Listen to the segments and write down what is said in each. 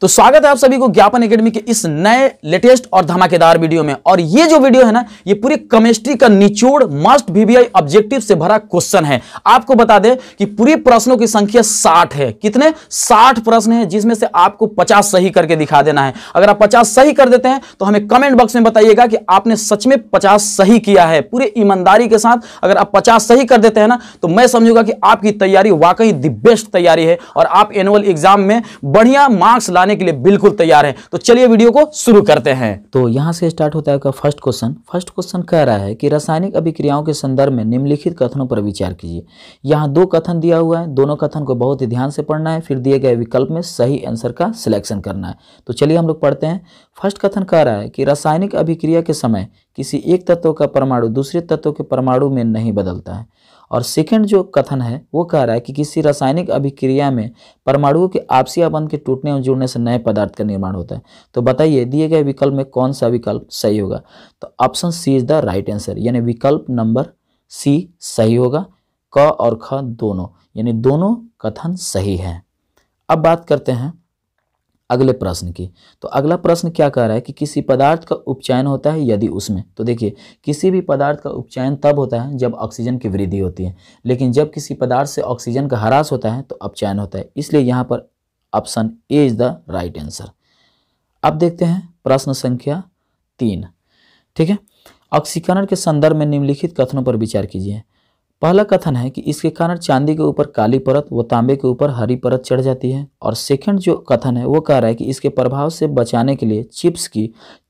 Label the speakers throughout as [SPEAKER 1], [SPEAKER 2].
[SPEAKER 1] तो स्वागत है आप सभी को ज्ञापन एकेडमी के इस नए लेटेस्ट और धमाकेदार वीडियो में और ये जो वीडियो है ना ये पूरी केमिस्ट्री का निचोड़ मस्ट वीवीआई ऑब्जेक्टिव से भरा क्वेश्चन है आपको बता दें कि पूरी प्रश्नों की संख्या साठ है कितने साठ प्रश्न है जिसमें से आपको पचास सही करके दिखा देना है अगर आप पचास सही कर देते हैं तो हमें कमेंट बॉक्स में बताइएगा कि आपने सच में पचास सही किया है पूरी ईमानदारी के साथ अगर आप पचास सही कर देते हैं ना तो मैं समझूंगा कि आपकी तैयारी वाकई दी बेस्ट तैयारी है और आप एनुअल एग्जाम में बढ़िया मार्क्स ला बताने के लिए बिल्कुल तैयार है तो चलिए वीडियो को शुरू करते हैं
[SPEAKER 2] तो यहाँ से स्टार्ट होता है फर्स्ट क्वेश्चन फर्स्ट क्वेश्चन कह रहा है कि रासायनिक अभिक्रियाओं के संदर्भ में निम्नलिखित कथनों पर विचार कीजिए यहाँ दो कथन दिया हुआ है दोनों कथन को बहुत ही ध्यान से पढ़ना है फिर दिए गए विकल्प में सही आंसर का सिलेक्शन करना है तो चलिए हम लोग पढ़ते हैं फर्स्ट कथन कह रहा है कि रासायनिक अभिक्रिया के समय किसी एक तत्व का परमाणु दूसरे तत्व के परमाणु में नहीं बदलता है और सेकेंड जो कथन है वो कह रहा है कि किसी रासायनिक अभिक्रिया में परमाणुओं के आपसी आबंध के टूटने और जुड़ने से नए पदार्थ का निर्माण होता है तो बताइए दिए गए विकल्प में कौन सा विकल्प सही होगा तो option C is the right answer यानी विकल्प नंबर सी सही होगा क और ख दोनों यानी दोनों कथन सही है अब बात करते हैं अगले प्रश्न की तो अगला प्रश्न क्या कह रहा है कि किसी पदार्थ का उपचयन होता है यदि उसमें तो देखिए किसी भी पदार्थ का उपचयन तब होता है जब ऑक्सीजन की वृद्धि होती है लेकिन जब किसी पदार्थ से ऑक्सीजन का ह्रास होता है तो अपचयन होता है इसलिए यहाँ पर option A is the right answer अब देखते हैं प्रश्न संख्या तीन ठीक है ऑक्सीकरण के संदर्भ में निम्नलिखित कथनों पर विचार कीजिए पहला कथन है कि इसके कारण चांदी के ऊपर काली परत व तांबे के ऊपर हरी परत चढ़ जाती है और सेकंड जो कथन है वो कह रहा है कि इसके प्रभाव से बचाने के लिए चिप्स की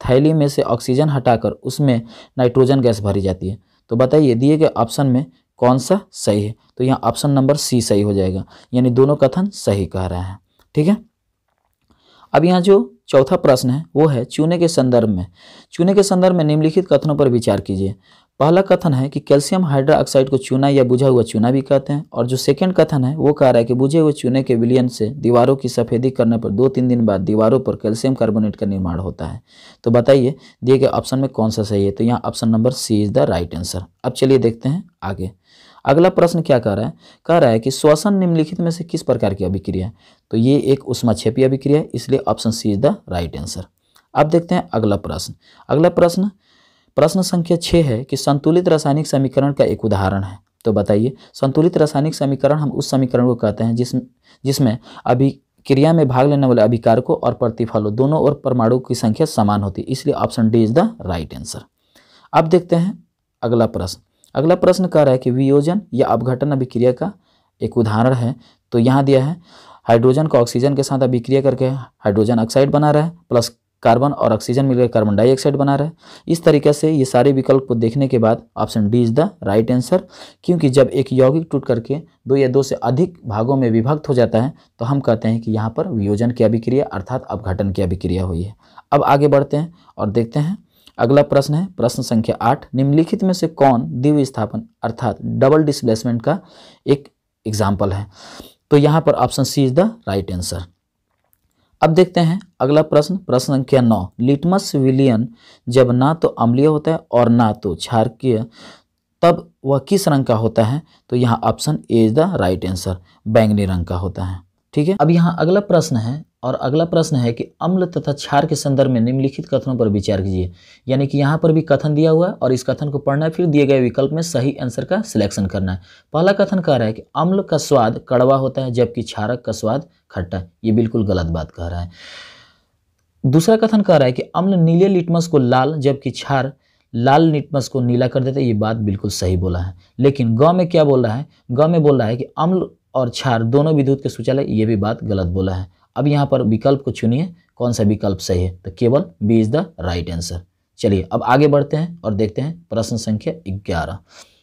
[SPEAKER 2] थैली में से ऑक्सीजन हटाकर उसमें नाइट्रोजन गैस भरी जाती है तो बताइए दिए गए ऑप्शन में कौन सा सही है तो यहाँ ऑप्शन नंबर सी सही हो जाएगा यानी दोनों कथन सही कह रहे हैं ठीक है अब यहाँ जो चौथा प्रश्न है वो है चूने के संदर्भ में चूने के संदर्भ में निम्नलिखित कथनों पर विचार कीजिए पहला कथन है कि कैल्शियम हाइड्रोक्साइड को चूना या बुझा हुआ चूना भी कहते हैं और जो सेकेंड कथन है वो कह रहा है कि बुझे हुए चूने के विलियन से दीवारों की सफेदी करने पर दो तीन दिन बाद दीवारों पर कैल्शियम कार्बोनेट का निर्माण होता है तो बताइए दिए गए ऑप्शन में कौन सा सही है तो यहाँ option number C is the right answer अब चलिए देखते हैं आगे अगला प्रश्न क्या कह रहा है कह रहा है कि श्वसन निम्नलिखित में से किस प्रकार की अभिक्रिया है तो ये एक छेपी अभिक्रिया है इसलिए option C is the right answer अब देखते हैं अगला प्रश्न अगला प्रश्न प्रश्न संख्या छः है कि संतुलित रासायनिक समीकरण का एक उदाहरण है तो बताइए संतुलित रासायनिक समीकरण हम उस समीकरण को कहते हैं जिस जिसमें अभी क्रिया में भाग लेने वाले अभिकारकों और प्रतिफलों दोनों और परमाणु की संख्या समान होती है इसलिए option D is the right answer अब देखते हैं अगला प्रश्न अगला प्रश्न कह रहा है कि वियोजन या अपघटन अभिक्रिया का एक उदाहरण है तो यहाँ दिया है हाइड्रोजन को ऑक्सीजन के साथ अभिक्रिया करके हाइड्रोजन ऑक्साइड बना रहा है प्लस कार्बन और ऑक्सीजन मिलकर कार्बन डाइऑक्साइड बना रहा है इस तरीके से ये सारे विकल्प को देखने के बाद option D is the right answer क्योंकि जब एक यौगिक टूट करके दो या दो से अधिक भागों में विभक्त हो जाता है तो हम कहते हैं कि यहाँ पर वियोजन की अभिक्रिया अर्थात अपघटन की अभिक्रिया हुई है अब आगे बढ़ते हैं और देखते हैं अगला प्रश्न है प्रश्न संख्या आठ निम्नलिखित में से कौन दिव्य स्थापन अर्थात डबल डिस्प्लेसमेंट का एक एग्जाम्पल है तो यहाँ पर option C is the right answer अब देखते हैं अगला प्रश्न प्रश्न संख्या नौ लिटमस विलियन जब ना तो अम्लीय होता है और ना तो क्षारकीय तब वह किस रंग का होता है तो यहाँ option A is the right answer बैंगनी रंग का होता है ठीक है अब यहाँ अगला प्रश्न है और अगला प्रश्न है कि अम्ल तथा क्षार के संदर्भ में निम्नलिखित कथनों पर विचार कीजिए यानी कि यहाँ पर भी कथन दिया हुआ है और इस कथन को पढ़ना है फिर दिए गए विकल्प में सही आंसर का सिलेक्शन करना है पहला कथन कह रहा है कि अम्ल का स्वाद कड़वा होता है जबकि क्षारक का स्वाद खट्टा ये बिल्कुल गलत बात कह रहा है दूसरा कथन कह रहा है कि अम्ल नीले लिटमस को लाल जबकि क्षार लाल लिटमस को नीला कर देता है ये बात बिल्कुल सही बोला है लेकिन गौ में क्या बोल रहा है गौ में बोल रहा है कि अम्ल और क्षार दोनों विद्युत के सुचालय ये भी बात गलत बोला है अब यहाँ पर विकल्प को चुनिए कौन सा विकल्प सही है तो केवल B is the right answer चलिए अब आगे बढ़ते हैं और देखते हैं प्रश्न संख्या ग्यारह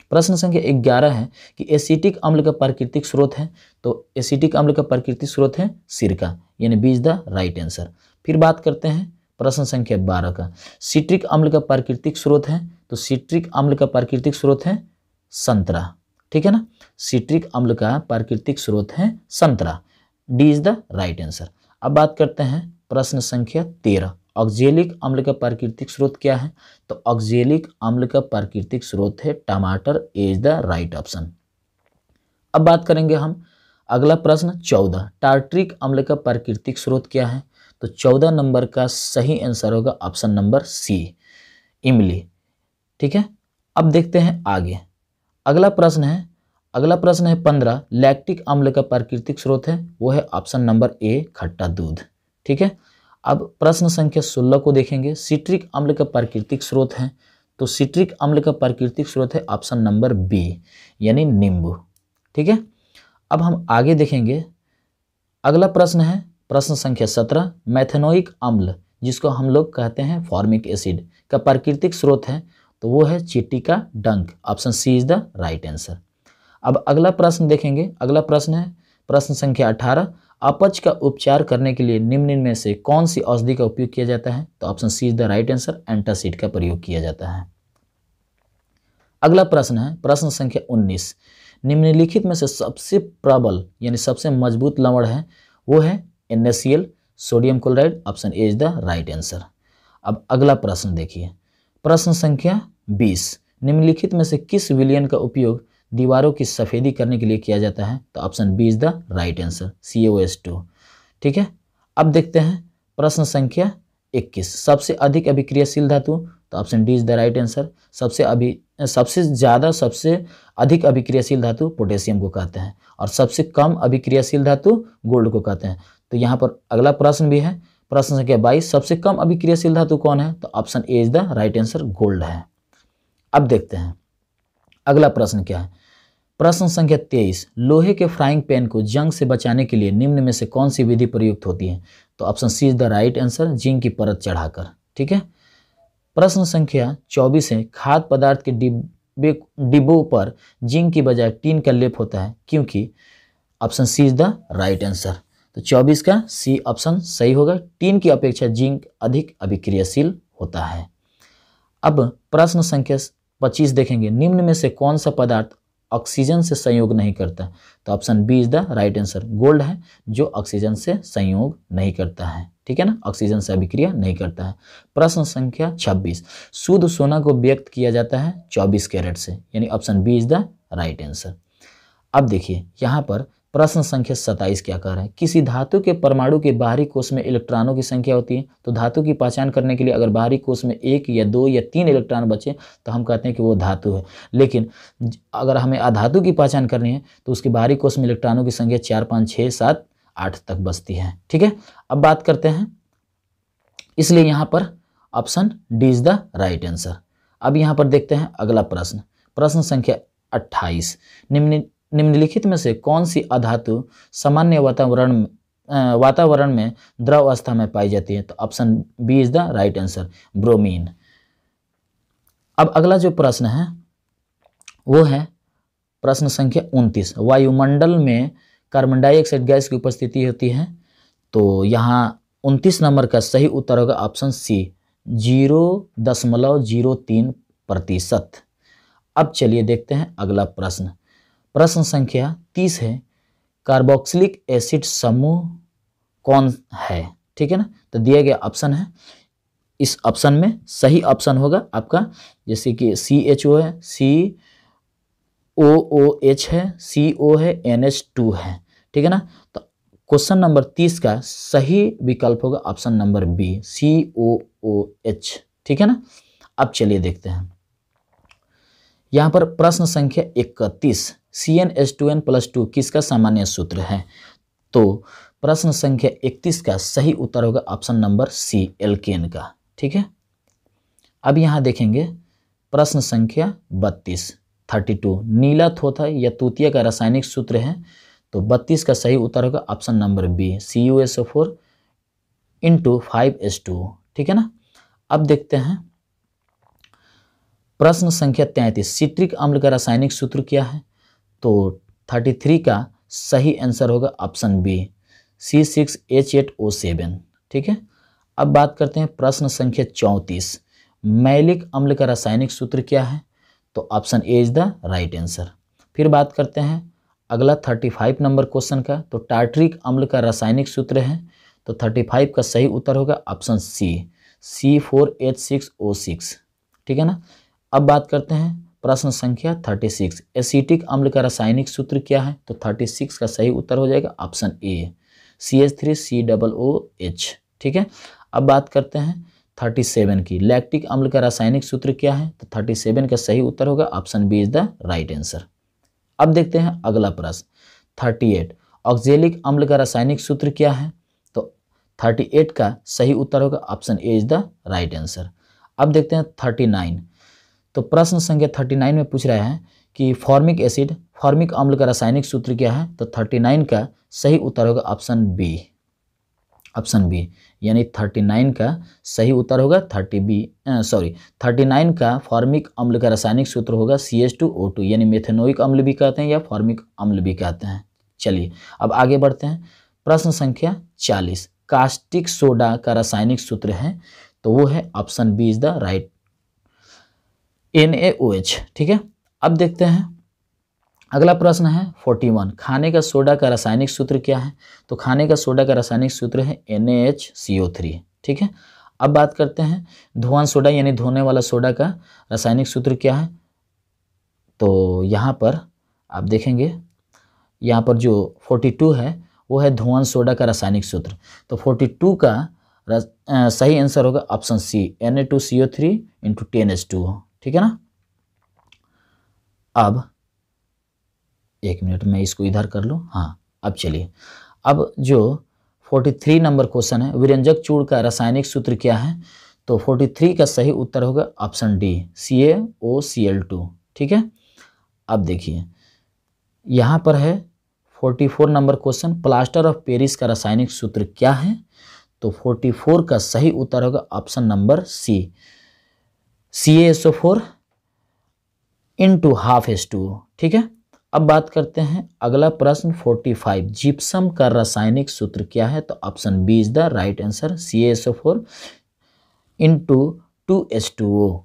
[SPEAKER 2] प्रश्न संख्या ग्यारह है कि एसिटिक अम्ल का प्राकृतिक स्रोत है तो एसिटिक अम्ल का प्राकृतिक स्रोत है सिरका यानी B is the right answer फिर बात करते हैं प्रश्न संख्या बारह का सिट्रिक अम्ल का प्राकृतिक स्रोत है तो सिट्रिक अम्ल का प्राकृतिक स्रोत है संतरा ठीक है ना सिट्रिक अम्ल का प्राकृतिक स्रोत है संतरा D is the right answer अब बात करते हैं प्रश्न संख्या तेरह ऑक्जेलिक अम्ल का प्राकृतिक स्रोत क्या है तो ऑक्जेलिक अम्ल का प्राकृतिक स्रोत है टमाटर इज द राइट ऑप्शन अब बात करेंगे हम अगला प्रश्न चौदह टार्ट्रिक अम्ल का प्राकृतिक स्रोत क्या है तो चौदह नंबर का सही आंसर होगा ऑप्शन नंबर सी इमली ठीक है अब देखते हैं आगे अगला प्रश्न है अगला प्रश्न है पंद्रह लैक्टिक अम्ल का प्राकृतिक स्रोत है वो है ऑप्शन नंबर ए खट्टा दूध ठीक है अब प्रश्न संख्या सोलह को देखेंगे सिट्रिक अम्ल का प्राकृतिक स्रोत है तो सिट्रिक अम्ल का प्राकृतिक स्रोत है ऑप्शन नंबर बी यानी नींबू ठीक है अब हम आगे देखेंगे अगला प्रश्न है प्रश्न संख्या सत्रह मैथेनोइक अम्ल जिसको हम लोग कहते हैं फॉर्मिक एसिड का प्राकृतिक स्रोत है तो वो है चिट्टी का डंक option C is the right answer अब अगला प्रश्न देखेंगे अगला प्रश्न है प्रश्न संख्या अठारह अपच का उपचार करने के लिए निम्न में से कौन सी औषधि का उपयोग किया जाता है तो option C is the right answer antacid का प्रयोग किया जाता है अगला प्रश्न है प्रश्न संख्या 19 निम्नलिखित में से सबसे प्रबल यानी सबसे मजबूत लवण है वो है N sodium chloride option A is the right answer अब अगला प्रश्न देखिए प्रश्न संख्या 20 निम्नलिखित में से किस विलियन का उपयोग दीवारों की सफ़ेदी करने के लिए किया जाता है तो option B is the right answer C O S two ठीक है अब देखते हैं प्रश्न संख्या इक्कीस सबसे अधिक अभिक्रियाशील धातु तो option D is the right answer सबसे अभी सबसे ज़्यादा सबसे अधिक अभिक्रियाशील धातु पोटेशियम को कहते हैं और सबसे कम अभिक्रियाशील धातु गोल्ड को कहते हैं तो यहाँ पर अगला प्रश्न भी है प्रश्न संख्या बाईस सबसे कम अभिक्रियाशील धातु कौन है तो option A is the right answer gold है अब देखते हैं अगला प्रश्न क्या है प्रश्न संख्या तेईस लोहे के फ्राइंग पैन को जंग से बचाने के लिए निम्न में से कौन सी विधि प्रयुक्त होती है तो option C is the right answer zinc की परत चढ़ाकर ठीक है प्रश्न संख्या चौबीस है खाद्य पदार्थ के डिब्बे डिब्बों पर जिंक की बजाय टीन का लेप होता है क्योंकि option C is the right answer तो चौबीस का सी ऑप्शन सही होगा टीन की अपेक्षा जिंक अधिक अभिक्रियाशील होता है अब प्रश्न संख्या 25 देखेंगे निम्न में से कौन सा पदार्थ ऑक्सीजन से संयोग नहीं करता तो option B is the right answer gold है जो ऑक्सीजन से संयोग नहीं करता है ठीक है ना ऑक्सीजन से अभिक्रिया नहीं करता है प्रश्न संख्या 26 शुद्ध सोना को व्यक्त किया जाता है 24 कैरेट से यानी option B is the right answer अब देखिए यहाँ पर प्रश्न संख्या सत्ताईस क्या कह रहा है किसी धातु के परमाणु के बाहरी कोष में इलेक्ट्रॉनों की संख्या होती है तो धातु की पहचान करने के लिए अगर बाहरी कोष में एक या दो या तीन इलेक्ट्रॉन बचे तो हम कहते हैं कि वो धातु है लेकिन अगर हमें अधातु की पहचान करनी है तो उसके बाहरी कोष में इलेक्ट्रॉनों की संख्या चार पाँच छः सात आठ तक बचती है ठीक है अब बात करते हैं इसलिए यहाँ पर option D is the right answer अब यहाँ पर देखते हैं अगला प्रश्न प्रश्न संख्या अट्ठाईस निम्न निम्नलिखित में से कौन सी अधातु सामान्य वातावरण वातावरण में द्रव अवस्था में पाई जाती है तो option B is the right answer bromine अब अगला जो प्रश्न है वो है प्रश्न संख्या उनतीस वायुमंडल में कार्बन डाइऑक्साइड गैस की उपस्थिति होती है तो यहाँ उनतीस नंबर का सही उत्तर होगा ऑप्शन सी जीरो दशमलव जीरो तीन प्रतिशत अब चलिए देखते हैं अगला प्रश्न प्रश्न संख्या तीस है कार्बोक्सिलिक एसिड समूह कौन है ठीक है ना तो दिया गया ऑप्शन है इस ऑप्शन में सही ऑप्शन होगा आपका जैसे कि सी एच ओ है सी ओ ओ एच है सी ओ है एन एच टू है ठीक है ना तो क्वेश्चन नंबर तीस का सही विकल्प होगा option number B C O O H ठीक है ना अब चलिए देखते हैं यहाँ पर प्रश्न संख्या इकतीस C N S two N plus two किसका सामान्य सूत्र है तो प्रश्न संख्या इकतीस का सही उत्तर होगा option number C L K N का ठीक है अब यहाँ देखेंगे प्रश्न संख्या बत्तीस थर्टी टू नीला थोथा या तूतिया का रासायनिक सूत्र है तो बत्तीस का सही उत्तर होगा option number B C U S O four into five S two ठीक है ना अब देखते हैं प्रश्न संख्या तैंतीस सिट्रिक अम्ल का रासायनिक सूत्र क्या है तो थर्टी थ्री का सही आंसर होगा option B C six H eight O seven ठीक है अब बात करते हैं प्रश्न संख्या चौंतीस मैलिक अम्ल का रासायनिक सूत्र क्या है तो option A is the right answer फिर बात करते हैं अगला थर्टी फाइव नंबर क्वेश्चन का तो टार्ट्रिक अम्ल का रासायनिक सूत्र है तो थर्टी फाइव का सही उत्तर होगा option C C four H six O six ठीक है ना अब बात करते हैं प्रश्न संख्या 36 एसिटिक अम्ल का रासायनिक सूत्र क्या है तो 36 का सही उत्तर हो जाएगा option A C H three C double O H ठीक है अब बात करते हैं 37 की लैक्टिक अम्ल का रासायनिक सूत्र क्या है तो 37 का सही उत्तर होगा option B is the right answer अब देखते हैं अगला प्रश्न 38 ऑक्जेलिक अम्ल का रासायनिक सूत्र क्या है तो 38 का सही उत्तर होगा option A is the right answer अब देखते हैं 39 तो प्रश्न संख्या थर्टी नाइन में पूछ रहे हैं कि फॉर्मिक एसिड फॉर्मिक अम्ल का रासायनिक सूत्र क्या है तो थर्टी नाइन का सही उत्तर होगा ऑप्शन बी ऑप्शन बी यानी थर्टी नाइन का सही उत्तर होगा thirty B sorry thirty nine का फॉर्मिक अम्ल का रासायनिक सूत्र होगा C H two O two यानी मेथेनोइक अम्ल भी कहते हैं या फॉर्मिक अम्ल भी कहते हैं चलिए अब आगे बढ़ते हैं प्रश्न संख्या चालीस कास्टिक सोडा का रासायनिक सूत्र है तो वो है option B is the right N A O H ठीक है अब देखते हैं अगला प्रश्न है 41 खाने का सोडा का रासायनिक सूत्र क्या है तो खाने का सोडा का रासायनिक सूत्र है N A H C O three ठीक है अब बात करते हैं धुआं सोडा यानी धोने वाला सोडा का रासायनिक सूत्र क्या है तो यहाँ पर आप देखेंगे यहाँ पर जो 42 है वो है धुआं सोडा का रासायनिक सूत्र तो 42 का सही आंसर होगा option C N A two C O three into ten H two ठीक है ना अब एक मिनट में इसको इधर कर लूँ हाँ अब चलिए अब जो 43 नंबर क्वेश्चन है विरंजक चूड़ का रासायनिक सूत्र क्या है तो 43 का सही उत्तर होगा option D C A O C L two ठीक है अब देखिए यहाँ पर है 44 number question plaster of Paris का रासायनिक सूत्र क्या है तो 44 का सही उत्तर होगा option number C C S O four into half S two ठीक है अब बात करते हैं अगला प्रश्न फोर्टी फाइव जिप्सम का रासायनिक सूत्र क्या है तो option B is the right answer C S O four into two S two O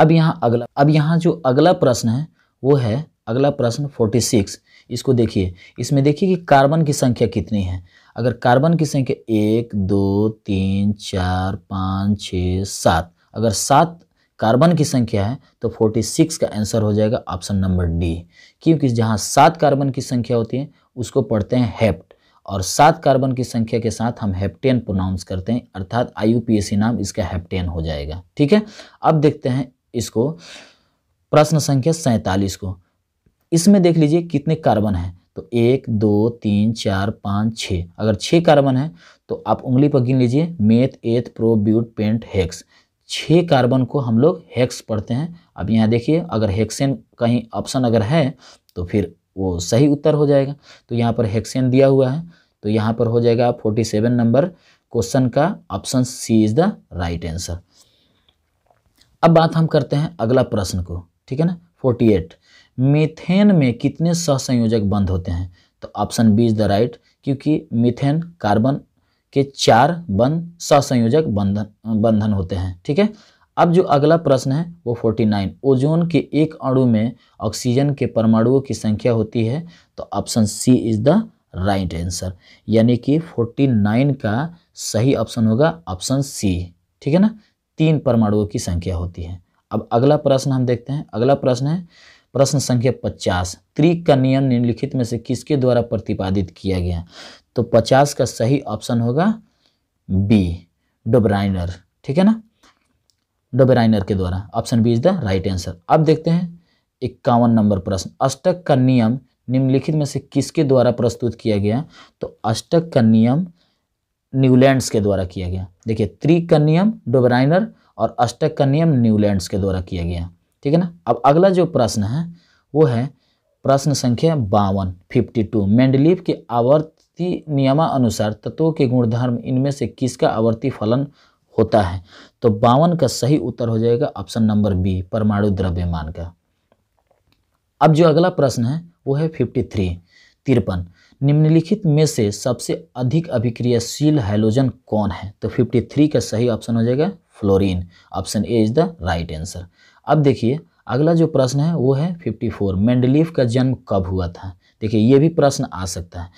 [SPEAKER 2] अब यहाँ अगला अब यहाँ जो अगला प्रश्न है वो है अगला प्रश्न फोर्टी सिक्स इसको देखिए इसमें देखिए कि कार्बन की संख्या कितनी है अगर कार्बन की संख्या एक दो तीन चार पाँच छ सात अगर सात कार्बन की संख्या है तो 46 का आंसर हो जाएगा ऑप्शन नंबर डी क्योंकि जहाँ सात कार्बन की संख्या होती है उसको पढ़ते हैं हेप्ट और सात कार्बन की संख्या के साथ हम हेप्टेन प्रोनाउंस करते हैं अर्थात आई नाम इसका हेप्टेन हो जाएगा ठीक है अब देखते हैं इसको प्रश्न संख्या सैंतालीस को इसमें देख लीजिए कितने कार्बन हैं तो एक दो तीन चार पाँच छः अगर छः कार्बन है तो आप उंगली पर गिन लीजिए meth eth pro but pent hex छः कार्बन को हम लोग हेक्स पढ़ते हैं अब यहाँ देखिए अगर हेक्सेन कहीं ऑप्शन अगर है तो फिर वो सही उत्तर हो जाएगा तो यहाँ पर हेक्सेन दिया हुआ है तो यहाँ पर हो जाएगा फोर्टी सेवन नंबर क्वेश्चन का option C is the right answer अब बात हम करते हैं अगला प्रश्न को ठीक है ना फोर्टी एट मीथेन में कितने सहसंयोजक बंद होते हैं तो option B is the right क्योंकि मीथेन कार्बन के चार बंध ससंयोजक बंधन बंधन होते हैं ठीक है अब जो अगला प्रश्न है वो 49 ओजोन के एक अणु में ऑक्सीजन के परमाणुओं की संख्या होती है तो option C is the right answer यानी कि 49 का सही ऑप्शन होगा ऑप्शन सी ठीक है ना तीन परमाणुओं की संख्या होती है अब अगला प्रश्न हम देखते हैं अगला प्रश्न है प्रश्न संख्या 50 त्रिक का नियम निम्नलिखित में से किसके द्वारा प्रतिपादित किया गया तो पचास का सही ऑप्शन होगा बी डोबराइनर ठीक है ना डोबराइनर के द्वारा option B is the right answer अब देखते हैं इक्यावन नंबर प्रश्न अष्टक का नियम निम्नलिखित में से किसके द्वारा प्रस्तुत किया गया तो अष्टक का नियम न्यूलैंड्स के द्वारा किया गया देखिए त्रिक का नियम डोबराइनर और अष्टक का नियम न्यूलैंड्स के द्वारा किया गया ठीक है ना अब अगला जो प्रश्न है वो है प्रश्न संख्या बावन फिफ्टी टू मेंडलीफ के आवर्त व्यक्ति नियमानुसार तत्वों के गुणधर्म इनमें से किसका आवर्ती फलन होता है तो बावन का सही उत्तर हो जाएगा ऑप्शन नंबर बी परमाणु द्रव्यमान का अब जो अगला प्रश्न है वो है फिफ्टी थ्री तिरपन निम्नलिखित में से सबसे अधिक अभिक्रियाशील हाइलोजन कौन है तो फिफ्टी थ्री का सही ऑप्शन हो जाएगा fluorine option A is the right answer अब देखिए अगला जो प्रश्न है वो है फिफ्टी मेंडलीफ का जन्म कब हुआ था देखिए ये भी प्रश्न आ सकता है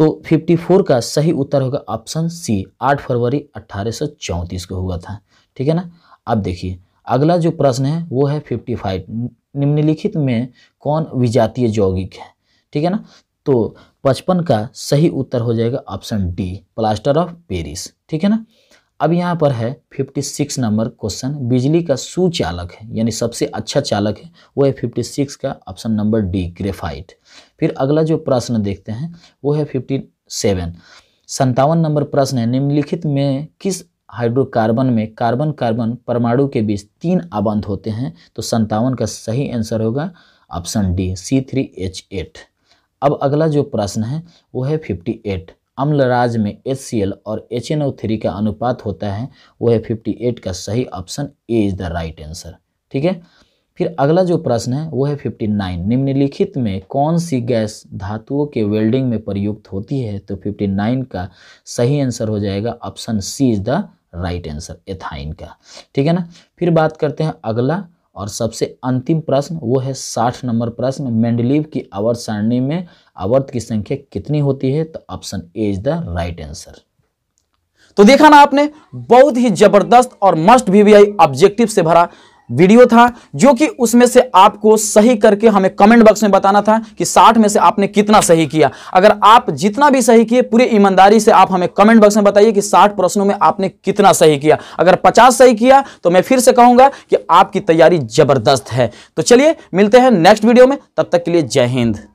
[SPEAKER 2] तो 54 का सही उत्तर होगा ऑप्शन सी 8 फरवरी अट्ठारह को हुआ था ठीक है ना अब देखिए अगला जो प्रश्न है वो है 55 निम्नलिखित में कौन विजातीय यौगिक है ठीक है ना तो 55 का सही उत्तर हो जाएगा option D plaster of Paris ठीक है ना अब यहाँ पर है 56 नंबर क्वेश्चन बिजली का सुचालक है यानी सबसे अच्छा चालक है वो है 56 का ऑप्शन नंबर डी ग्रेफाइट फिर अगला जो प्रश्न देखते हैं वो है 57 संतावन नंबर प्रश्न है निम्नलिखित में किस हाइड्रोकार्बन में कार्बन कार्बन परमाणु के बीच तीन आबंध होते हैं तो संतावन का सही आंसर होगा option D C three H eight अब अगला जो प्रश्न है वो है फिफ्टी एट अम्ल राज में एच और एच का अनुपात होता है वो है 58 का सही option A is the right answer ठीक है फिर अगला जो प्रश्न है वो है फिफ्टी नाइन निम्नलिखित में कौन सी गैस धातुओं के वेल्डिंग में प्रयुक्त होती है तो फिफ्टी नाइन का सही आंसर हो जाएगा option C is the right answer ethyne का ठीक है ना फिर बात करते हैं अगला और सबसे अंतिम प्रश्न वो है साठ नंबर प्रश्न मेंडलीव की आवर्त सारणी में आवर्त की संख्या कितनी
[SPEAKER 1] होती है तो option A is the right answer तो देखा ना आपने बहुत ही जबरदस्त और मस्ट वीवीआई ऑब्जेक्टिव से भरा वीडियो था जो कि उसमें से आपको सही करके हमें कमेंट बॉक्स में बताना था कि 60 में से आपने कितना सही किया अगर आप जितना भी सही किए पूरी ईमानदारी से आप हमें कमेंट बॉक्स में बताइए कि 60 प्रश्नों में आपने कितना सही किया अगर 50 सही किया तो मैं फिर से कहूंगा कि आपकी तैयारी जबरदस्त है तो चलिए मिलते हैं नेक्स्ट वीडियो में तब तक के लिए जय हिंद